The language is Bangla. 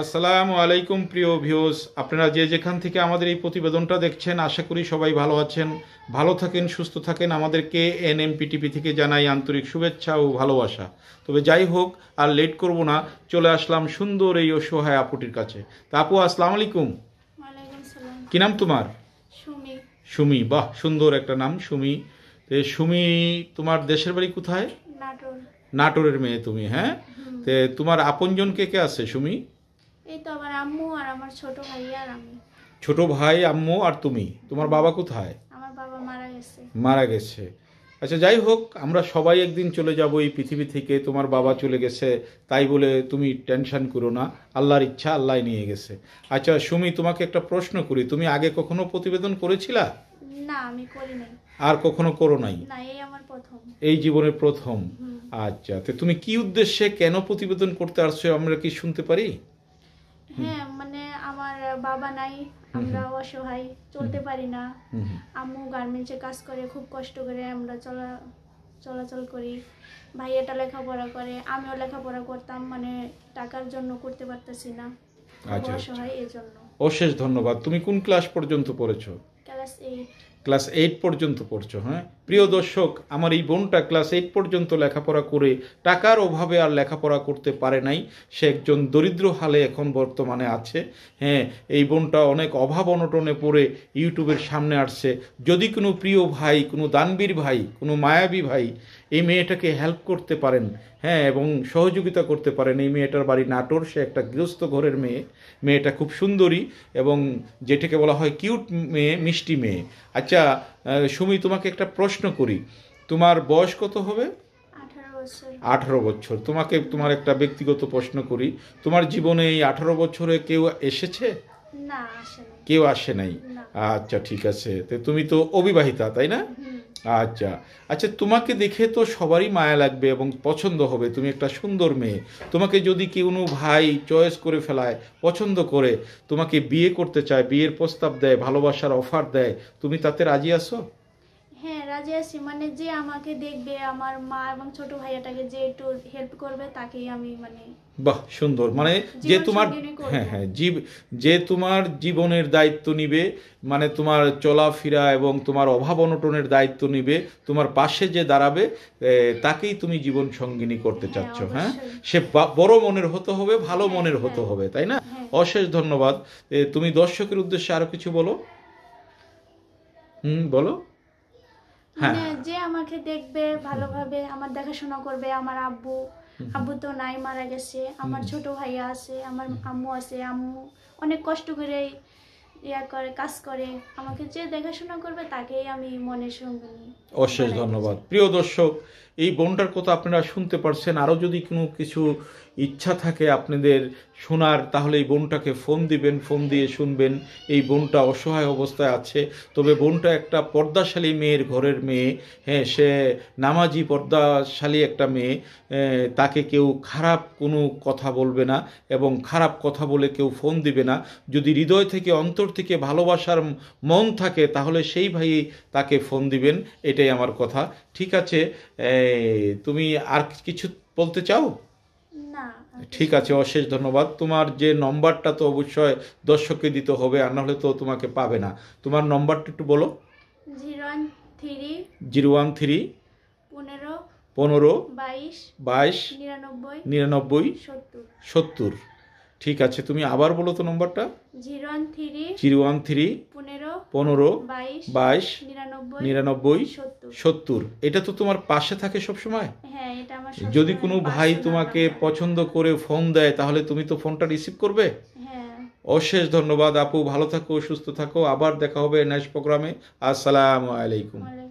আসসালাম আলাইকুম প্রিয় ভিউজ আপনারা যে যেখান থেকে আমাদের এই প্রতিবেদনটা দেখছেন আশা করি সবাই ভালো আছেন ভালো থাকেন সুস্থ থাকেন আমাদেরকে এনএমপিটিপি থেকে জানাই আন্তরিক শুভেচ্ছা ও ভালোবাসা তবে যাই হোক আর লেট করব না চলে আসলাম সুন্দর এই অসহায় আপুটির কাছে তা আপু আসসালাম আলাইকুম কি নাম তোমার সুমি বাহ সুন্দর একটা নাম সুমি তো সুমি তোমার দেশের বাড়ি কোথায় নাটোরের মেয়ে তুমি হ্যাঁ তোমার আপনজন কে কে আছে সুমি এই ছোট ভাই আম্মু আর তুমি তোমার বাবা কোথায় আমার বাবা মারা গেছে মারা গেছে আচ্ছা যাই হোক আমরা সবাই একদিন চলে যাব এই পৃথিবী থেকে তোমার বাবা চলে গেছে তাই বলে তুমি টেনশন করো না আল্লাহর ইচ্ছা আল্লাহ নিয়ে গেছে আচ্ছা সুমি তোমাকে একটা প্রশ্ন করি তুমি আগে কখনো প্রতিবেদন করেছিলা না আমি করি আর কখনো করো নাই না এই আমার প্রথম এই জীবনের প্রথম আচ্ছা তো তুমি কি উদ্দেশ্যে কেন প্রতিবেদন করতে আসছো আমরা কি শুনতে পারি হ্যাঁ মানে আমার বাবা নাই আমরা অসহায় চলতে পারি না আম্মু গার্মেন্টসে কাজ করে খুব কষ্ট করে আমরা চলা চলাচল করি ভাইয়াটা লেখাপড়া করে আমিও লেখাপড়া করতাম মানে টাকার জন্য করতে পারতেছি না আচ্ছা, আচ্ছা। অসহায় এই জন্য অশেষ ধন্যবাদ তুমি কোন ক্লাস পর্যন্ত পড়েছো ক্লাস এইট পর্যন্ত পড়ছো হ্যাঁ প্রিয় দর্শক আমার এই বোনটা ক্লাস এইট পর্যন্ত লেখাপড়া করে টাকার অভাবে আর লেখাপড়া করতে পারে নাই সে একজন দরিদ্র হালে এখন বর্তমানে আছে হ্যাঁ এই বোনটা অনেক অভাব অনটনে পড়ে ইউটিউবের সামনে আসছে যদি কোনো প্রিয় ভাই কোনো দানবীর ভাই কোনো মায়াবী ভাই এই মেয়েটাকে হেল্প করতে পারেন হ্যাঁ এবং সহযোগিতা করতে পারেন এই মেয়েটার বাড়ি নাটোর সে একটা গৃহস্থ ঘরের মেয়ে মেয়েটা খুব সুন্দরী এবং যেটাকে বলা হয় কিউট মেয়ে মিষ্টি মেয়ে আচ্ছা সুমি তোমাকে একটা প্রশ্ন করি তোমার বয়স কত হবে আঠারো বছর তোমাকে তোমার একটা ব্যক্তিগত প্রশ্ন করি তোমার জীবনে এই আঠারো বছরে কেউ এসেছে কেউ আসে নাই আচ্ছা ঠিক আছে তুমি তো অবিবাহিতা তাই না আচ্ছা আচ্ছা তোমাকে দেখে তো সবারই মায়া লাগবে এবং পছন্দ হবে তুমি একটা সুন্দর মেয়ে তোমাকে যদি কোনো ভাই চয়েস করে ফেলায় পছন্দ করে তোমাকে বিয়ে করতে চায় বিয়ের প্রস্তাব দেয় ভালোবাসার অফার দেয় তুমি তাতে রাজি আসো হ্যাঁ রাজি মানে যে আমাকে দেখবে আমার মা এবং ছোট ভাইয়াটাকে যে একটু হেল্প করবে তাকেই আমি মানে বাহ সুন্দর মানে যে তোমার হ্যাঁ হ্যাঁ জীব যে তোমার জীবনের দায়িত্ব নিবে মানে তোমার চলাফেরা এবং তোমার অভাব অনটনের দায়িত্ব নিবে তোমার পাশে যে দাঁড়াবে তাকেই তুমি জীবন সঙ্গিনী করতে হ্যাঁ, চাচ্ছ হ্যাঁ সে বড় মনের হতে হবে ভালো হ্যাঁ, মনের হ্যাঁ। হতে হবে তাই না অশেষ ধন্যবাদ তুমি দর্শকের উদ্দেশ্যে আরো কিছু বলো হুম বলো হ্যাঁ। মানে যে আমাকে দেখবে ভালোভাবে আমার দেখাশোনা করবে আমার আব্বু আব্বু তো নাই মারা গেছে আমার ছোট ভাইয়া আছে আমার আম্মু আছে আম্মু অনেক কষ্ট করে ইয়া করে কাজ করে আমাকে যে দেখাশোনা করবে তাকেই আমি মনে শুনি অশেষ ধন্যবাদ প্রিয় দর্শক এই বোনটার কথা আপনারা শুনতে পারছেন আরও যদি কোনো কিছু ইচ্ছা থাকে আপনাদের শোনার তাহলে এই বোনটাকে ফোন দিবেন ফোন দিয়ে শুনবেন এই বোনটা অসহায় অবস্থায় আছে তবে বোনটা একটা পর্দাশালী মেয়ের ঘরের মেয়ে হ্যাঁ সে নামাজি পর্দাশালী একটা মেয়ে তাকে কেউ খারাপ কোনো কথা বলবে না এবং খারাপ কথা বলে কেউ ফোন দিবে না যদি হৃদয় থেকে অন্তর থেকে ভালোবাসার মন থাকে তাহলে সেই ভাই তাকে ফোন দিবেন এটাই আমার কথা ঠিক আছে তুমি আর কিছু বলতে চাও ঠিক আছে অশেষ ধন্যবাদ তোমার যে নম্বরটা তো অবশ্যই দর্শককে দিতে হবে আর নাহলে তো তোমাকে পাবে না তোমার নম্বরটা একটু বলো জিরো ওয়ান থ্রি পনেরো বাইশ নিরানব্বই সত্তর ঠিক আছে তুমি আবার বলো তো নম্বরটা zero one three zero one three পনেরো পনেরো বাইশ নিরানব্বই সত্তর এটা তো তোমার পাশে থাকে সবসময় হ্যাঁ। যদি কোনো ভাই তোমাকে পছন্দ করে ফোন দেয় তাহলে তুমি তো ফোনটা রিসিভ করবে হ্যাঁ। অশেষ ধন্যবাদ আপু ভালো থাকো সুস্থ থাকো আবার দেখা হবে নেক্সট প্রোগ্রামে আসসালামু আলাইকুম